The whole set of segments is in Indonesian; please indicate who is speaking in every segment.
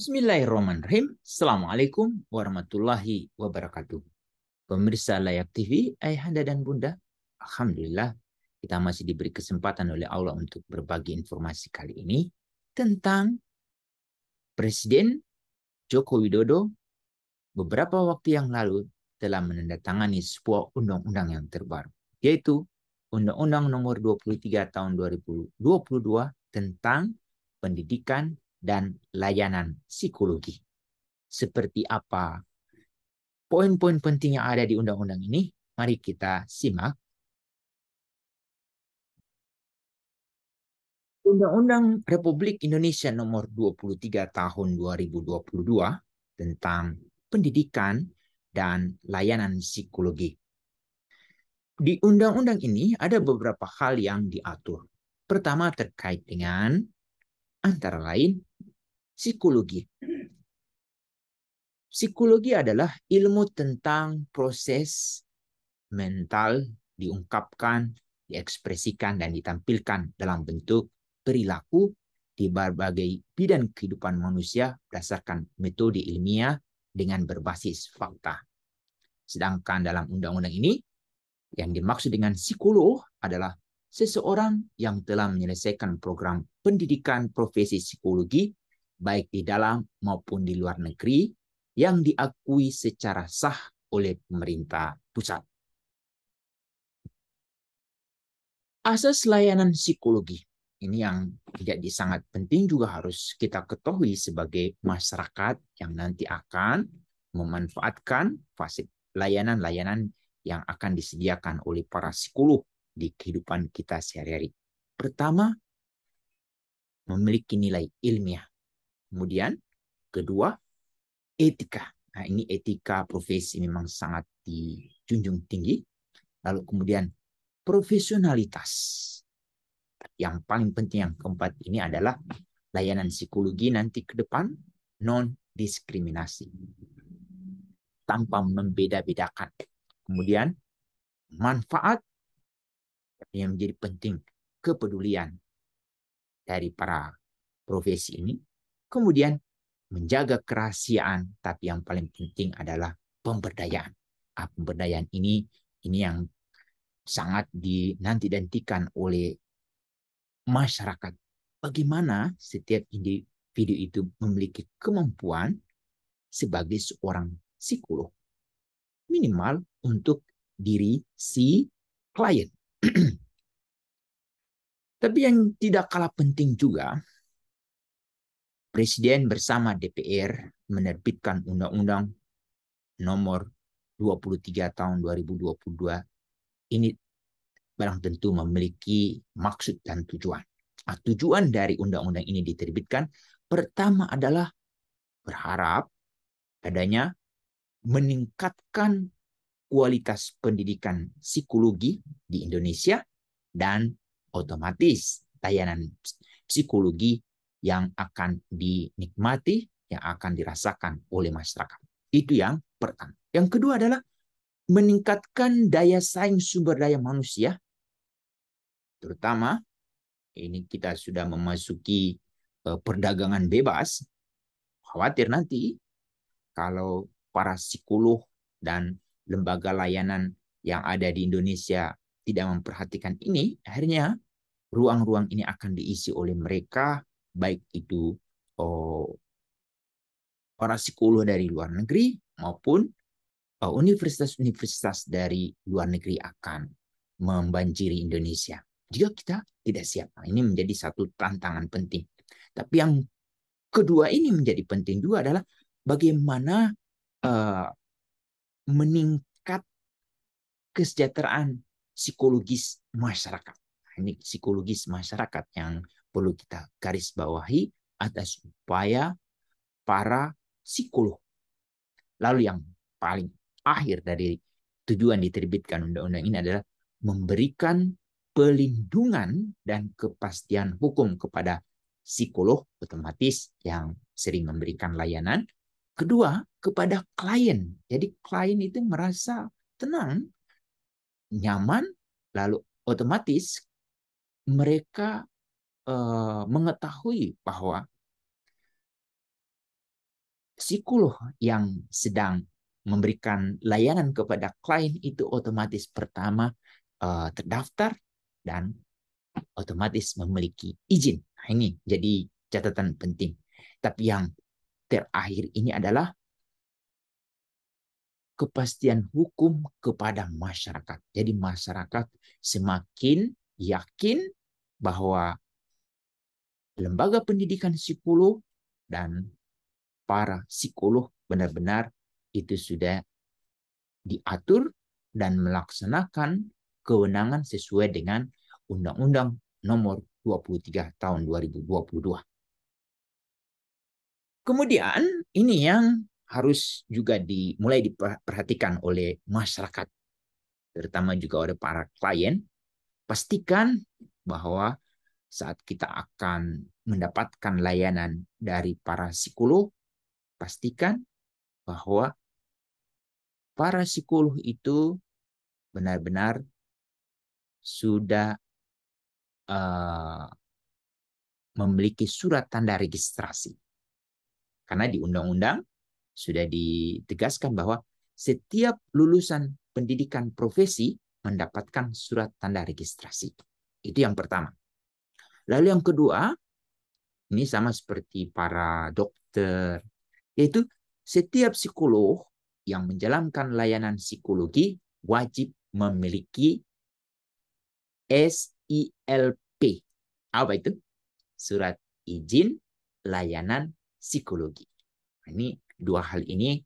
Speaker 1: Bismillahirrahmanirrahim. Assalamualaikum warahmatullahi wabarakatuh. Pemirsa Layak TV, Ayahanda dan Bunda, Alhamdulillah kita masih diberi kesempatan oleh Allah untuk berbagi informasi kali ini tentang Presiden Joko Widodo beberapa waktu yang lalu telah menandatangani sebuah undang-undang yang terbaru, yaitu Undang-Undang Nomor 23 Tahun 2022 tentang Pendidikan dan layanan psikologi. Seperti apa poin-poin penting yang ada di undang-undang ini? Mari kita simak. Undang-Undang Republik Indonesia Nomor 23 Tahun 2022 tentang pendidikan dan layanan psikologi. Di undang-undang ini ada beberapa hal yang diatur. Pertama terkait dengan antara lain psikologi. Psikologi adalah ilmu tentang proses mental diungkapkan, diekspresikan, dan ditampilkan dalam bentuk perilaku di berbagai bidang kehidupan manusia berdasarkan metode ilmiah dengan berbasis fakta. Sedangkan dalam undang-undang ini, yang dimaksud dengan psikolog adalah seseorang yang telah menyelesaikan program pendidikan profesi psikologi baik di dalam maupun di luar negeri yang diakui secara sah oleh pemerintah pusat. Asas layanan psikologi ini yang tidak sangat penting juga harus kita ketahui sebagai masyarakat yang nanti akan memanfaatkan layanan-layanan yang akan disediakan oleh para psikolog di kehidupan kita sehari-hari. Pertama, memiliki nilai ilmiah. Kemudian kedua, etika. Nah, ini etika profesi memang sangat dijunjung tinggi. Lalu kemudian profesionalitas. Yang paling penting yang keempat ini adalah layanan psikologi nanti ke depan non diskriminasi. Tanpa membeda-bedakan. Kemudian manfaat yang menjadi penting kepedulian dari para profesi ini Kemudian menjaga kerahasiaan, tapi yang paling penting adalah pemberdayaan. Ah, pemberdayaan ini ini yang sangat dinanti oleh masyarakat. Bagaimana setiap individu itu memiliki kemampuan sebagai seorang psikolog minimal untuk diri si klien. Tapi yang tidak kalah penting juga Presiden bersama DPR menerbitkan Undang-Undang Nomor 23 Tahun 2022 ini barang tentu memiliki maksud dan tujuan. Nah, tujuan dari undang-undang ini diterbitkan pertama adalah berharap adanya meningkatkan kualitas pendidikan psikologi di Indonesia dan otomatis layanan psikologi yang akan dinikmati, yang akan dirasakan oleh masyarakat. Itu yang pertama. Yang kedua adalah meningkatkan daya saing sumber daya manusia, terutama ini kita sudah memasuki eh, perdagangan bebas. Khawatir nanti kalau para psikolog dan lembaga layanan yang ada di Indonesia tidak memperhatikan ini, akhirnya ruang-ruang ini akan diisi oleh mereka baik itu oh, orang psikolog dari luar negeri maupun oh, universitas-universitas oh, dari luar negeri akan membanjiri Indonesia. Jika kita tidak siap, nah, ini menjadi satu tantangan penting. Tapi yang kedua ini menjadi penting juga adalah bagaimana uh, meningkat kesejahteraan psikologis masyarakat. Nah, ini psikologis masyarakat yang perlu kita garis bawahi atas upaya para psikolog. Lalu yang paling akhir dari tujuan diterbitkan undang-undang ini adalah memberikan pelindungan dan kepastian hukum kepada psikolog otomatis yang sering memberikan layanan. Kedua, kepada klien. Jadi klien itu merasa tenang, nyaman, lalu otomatis mereka Eh, mengetahui bahwa psikolog yang sedang memberikan layanan kepada klien itu otomatis pertama eh, terdaftar dan otomatis memiliki izin. Nah, ini jadi catatan penting. Tapi yang terakhir ini adalah kepastian hukum kepada masyarakat. Jadi masyarakat semakin yakin bahwa lembaga pendidikan psikolog dan para psikolog benar-benar itu sudah diatur dan melaksanakan kewenangan sesuai dengan Undang-Undang Nomor 23 Tahun 2022. Kemudian ini yang harus juga dimulai diperhatikan oleh masyarakat, terutama juga oleh para klien. Pastikan bahwa saat kita akan mendapatkan layanan dari para psikolog, pastikan bahwa para psikolog itu benar-benar sudah uh, memiliki surat tanda registrasi. Karena di undang-undang sudah ditegaskan bahwa setiap lulusan pendidikan profesi mendapatkan surat tanda registrasi. Itu yang pertama. Lalu yang kedua, ini sama seperti para dokter, yaitu setiap psikolog yang menjalankan layanan psikologi wajib memiliki SILP. Apa itu? Surat izin layanan psikologi. Ini dua hal ini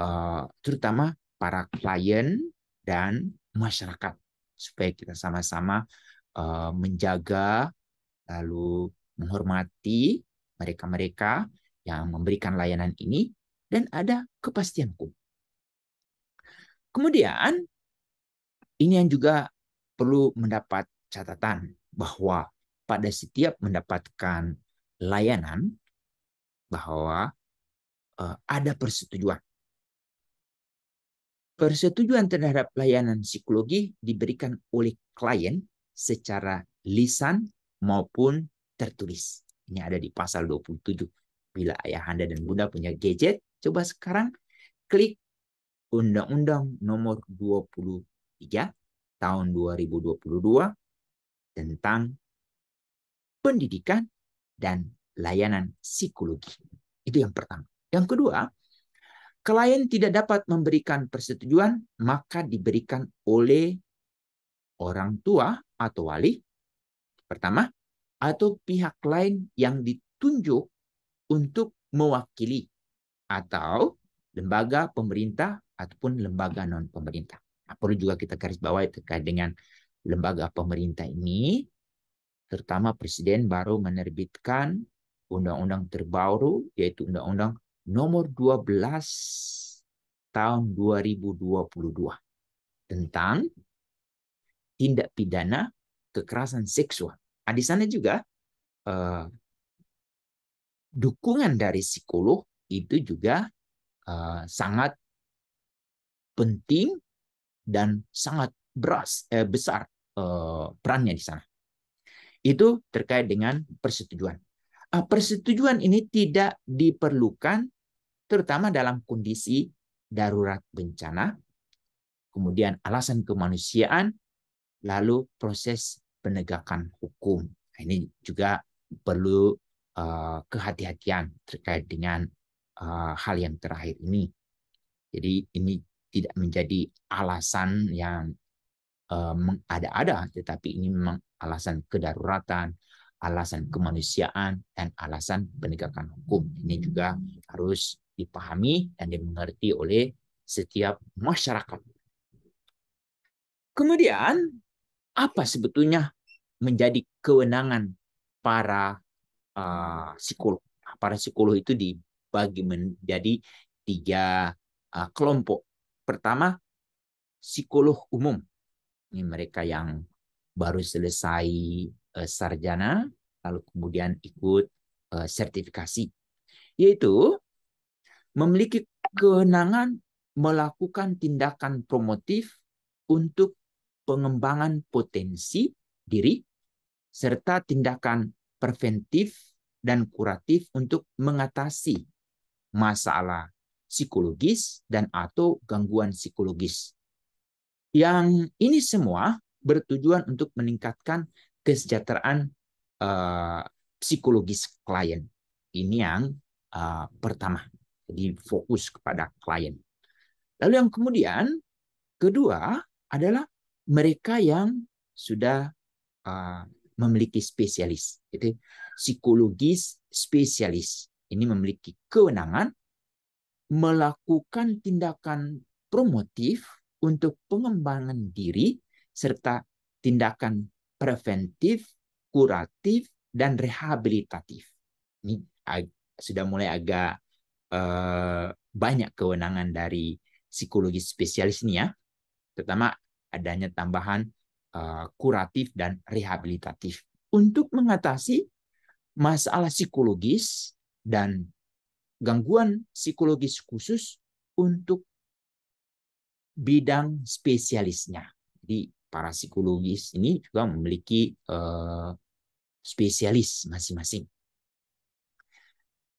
Speaker 1: eh, terutama para klien dan masyarakat supaya kita sama-sama eh, menjaga lalu menghormati mereka-mereka yang memberikan layanan ini, dan ada kepastian hukum. Kemudian, ini yang juga perlu mendapat catatan bahwa pada setiap mendapatkan layanan bahwa uh, ada persetujuan. Persetujuan terhadap layanan psikologi diberikan oleh klien secara lisan maupun tertulis. Ini ada di pasal 27. Bila ayahanda dan bunda punya gadget, coba sekarang klik Undang-Undang Nomor 23 Tahun 2022 tentang pendidikan dan layanan psikologi. Itu yang pertama. Yang kedua, klien tidak dapat memberikan persetujuan, maka diberikan oleh orang tua atau wali pertama atau pihak lain yang ditunjuk untuk mewakili atau lembaga pemerintah ataupun lembaga non pemerintah. Nah, perlu juga kita garis bawahi terkait dengan lembaga pemerintah ini, terutama presiden baru menerbitkan undang-undang terbaru yaitu undang-undang nomor 12 tahun 2022 tentang tindak pidana kekerasan seksual di sana juga eh, dukungan dari psikolog itu juga eh, sangat penting dan sangat beras eh, besar eh, perannya di sana. Itu terkait dengan persetujuan. Eh, persetujuan ini tidak diperlukan terutama dalam kondisi darurat bencana, kemudian alasan kemanusiaan, lalu proses penegakan hukum. Nah, ini juga perlu uh, kehati-hatian terkait dengan uh, hal yang terakhir ini. Jadi ini tidak menjadi alasan yang uh, mengada-ada, tetapi ini memang alasan kedaruratan, alasan kemanusiaan, dan alasan penegakan hukum. Ini juga harus dipahami dan dimengerti oleh setiap masyarakat. Kemudian apa sebetulnya menjadi kewenangan para uh, psikolog. Para psikolog itu dibagi menjadi tiga uh, kelompok. Pertama, psikolog umum. Ini mereka yang baru selesai uh, sarjana, lalu kemudian ikut uh, sertifikasi. Yaitu memiliki kewenangan melakukan tindakan promotif untuk pengembangan potensi diri, serta tindakan preventif dan kuratif untuk mengatasi masalah psikologis dan atau gangguan psikologis. Yang ini semua bertujuan untuk meningkatkan kesejahteraan uh, psikologis klien. Ini yang uh, pertama. Jadi fokus kepada klien. Lalu yang kemudian kedua adalah mereka yang sudah uh, memiliki spesialis. psikologis spesialis ini memiliki kewenangan melakukan tindakan promotif untuk pengembangan diri serta tindakan preventif, kuratif, dan rehabilitatif. Ini sudah mulai agak uh, banyak kewenangan dari psikologi spesialis ini ya. Terutama adanya tambahan eh, kuratif dan rehabilitatif untuk mengatasi masalah psikologis dan gangguan psikologis khusus untuk bidang spesialisnya. Jadi para psikologis ini juga memiliki uh, spesialis masing-masing.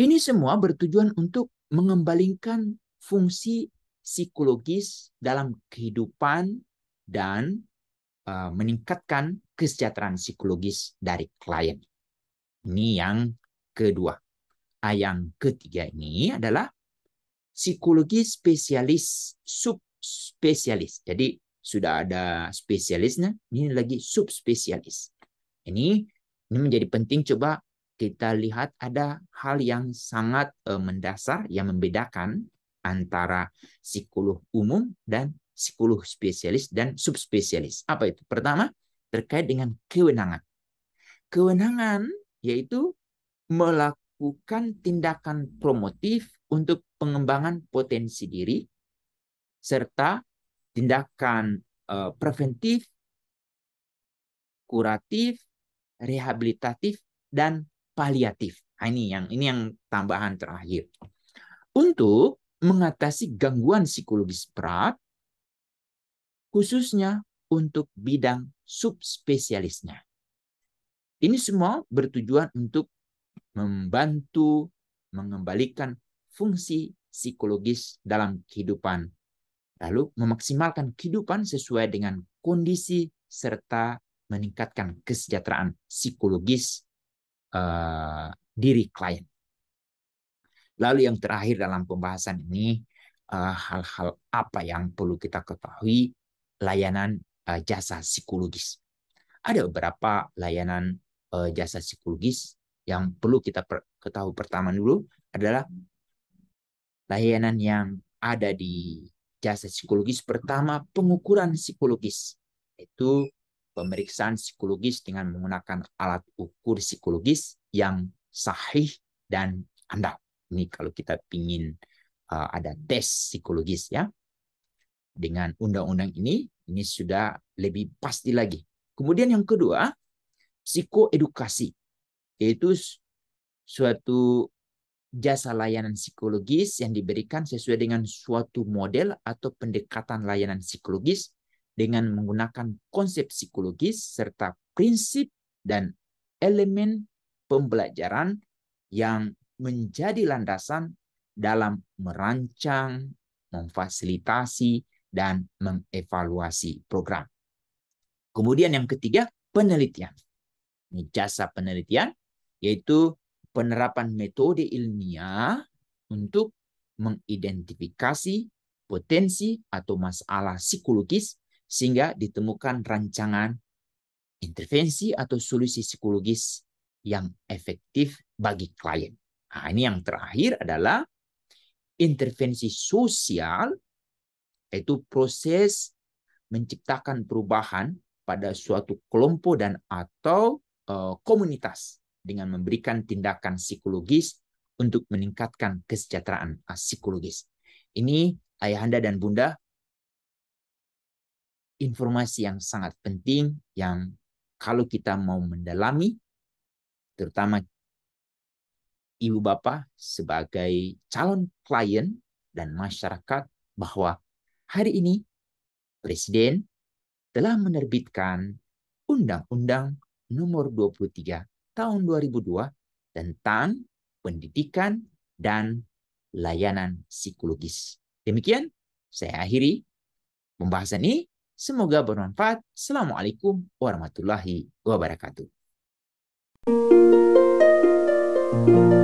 Speaker 1: Ini semua bertujuan untuk mengembalikan fungsi psikologis dalam kehidupan dan uh, meningkatkan kesejahteraan psikologis dari klien. Ini yang kedua. Ah, yang ketiga ini adalah psikologi spesialis subspesialis. Jadi sudah ada spesialisnya, ini lagi subspesialis. Ini ini menjadi penting coba kita lihat ada hal yang sangat uh, mendasar yang membedakan antara psikolog umum dan 10 spesialis dan subspesialis. Apa itu? Pertama, terkait dengan kewenangan. Kewenangan yaitu melakukan tindakan promotif untuk pengembangan potensi diri serta tindakan uh, preventif, kuratif, rehabilitatif dan paliatif. Nah, ini yang ini yang tambahan terakhir. Untuk mengatasi gangguan psikologis berat, khususnya untuk bidang subspesialisnya. Ini semua bertujuan untuk membantu mengembalikan fungsi psikologis dalam kehidupan, lalu memaksimalkan kehidupan sesuai dengan kondisi serta meningkatkan kesejahteraan psikologis uh, diri klien. Lalu yang terakhir dalam pembahasan ini eh, hal-hal uh, hal -hal apa yang perlu kita ketahui layanan eh, jasa psikologis. Ada beberapa layanan eh, jasa psikologis yang perlu kita ketahui pertama dulu adalah layanan yang ada di jasa psikologis pertama pengukuran psikologis itu pemeriksaan psikologis dengan menggunakan alat ukur psikologis yang sahih dan andal. Ini kalau kita ingin eh, ada tes psikologis ya. Dengan undang-undang ini, ini sudah lebih pasti lagi. Kemudian yang kedua, psikoedukasi. Yaitu suatu jasa layanan psikologis yang diberikan sesuai dengan suatu model atau pendekatan layanan psikologis dengan menggunakan konsep psikologis serta prinsip dan elemen pembelajaran yang menjadi landasan dalam merancang, memfasilitasi, dan mengevaluasi program. Kemudian yang ketiga, penelitian. Ini jasa penelitian, yaitu penerapan metode ilmiah untuk mengidentifikasi potensi atau masalah psikologis sehingga ditemukan rancangan intervensi atau solusi psikologis yang efektif bagi klien. Nah, ini yang terakhir adalah intervensi sosial yaitu proses menciptakan perubahan pada suatu kelompok dan atau uh, komunitas dengan memberikan tindakan psikologis untuk meningkatkan kesejahteraan psikologis. Ini ayahanda dan bunda informasi yang sangat penting yang kalau kita mau mendalami terutama ibu bapak sebagai calon klien dan masyarakat bahwa hari ini Presiden telah menerbitkan Undang-Undang Nomor 23 Tahun 2002 tentang pendidikan dan layanan psikologis. Demikian saya akhiri pembahasan ini. Semoga bermanfaat. Assalamualaikum warahmatullahi wabarakatuh. thank you